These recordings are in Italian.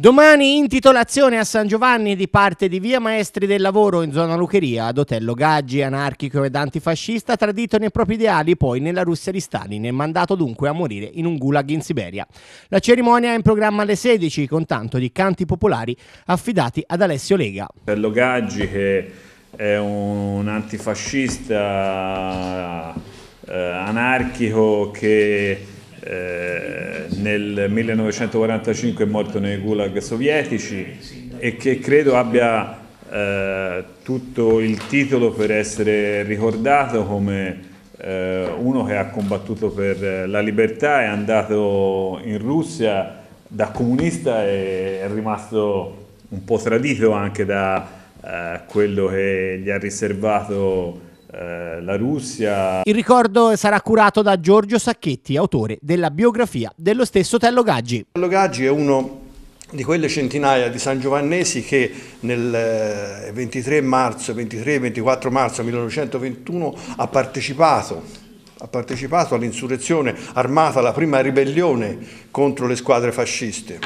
Domani intitolazione a San Giovanni di parte di Via Maestri del Lavoro in zona Lucheria ad Otello Gaggi, anarchico ed antifascista, tradito nei propri ideali poi nella Russia di Stalin e mandato dunque a morire in un gulag in Siberia. La cerimonia è in programma alle 16 con tanto di canti popolari affidati ad Alessio Lega. Otello Gaggi che è un antifascista eh, anarchico che eh, nel 1945 è morto nei gulag sovietici e che credo abbia eh, tutto il titolo per essere ricordato come eh, uno che ha combattuto per la libertà, è andato in Russia da comunista e è rimasto un po' tradito anche da eh, quello che gli ha riservato eh, la Russia. Il ricordo sarà curato da Giorgio Sacchetti, autore della biografia dello stesso Tello Gaggi. Tello Gaggi è uno di quelle centinaia di San Giovannesi che nel 23 eh, marzo, 23-24 marzo 1921 ha partecipato, ha partecipato all'insurrezione armata, alla prima ribellione contro le squadre fasciste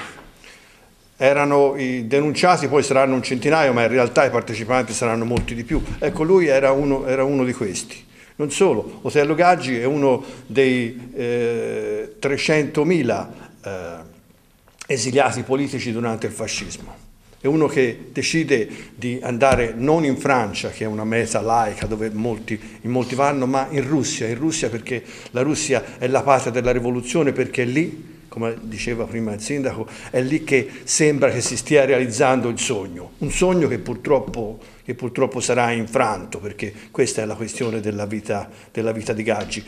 erano i denunciati, poi saranno un centinaio, ma in realtà i partecipanti saranno molti di più. Ecco, lui era uno, era uno di questi. Non solo, Otello Gaggi è uno dei eh, 300.000 eh, esiliati politici durante il fascismo. È uno che decide di andare non in Francia, che è una meta laica dove molti, in molti vanno, ma in Russia, in Russia perché la Russia è la patria della rivoluzione, perché lì come diceva prima il sindaco, è lì che sembra che si stia realizzando il sogno, un sogno che purtroppo, che purtroppo sarà infranto, perché questa è la questione della vita, della vita di Gaggi.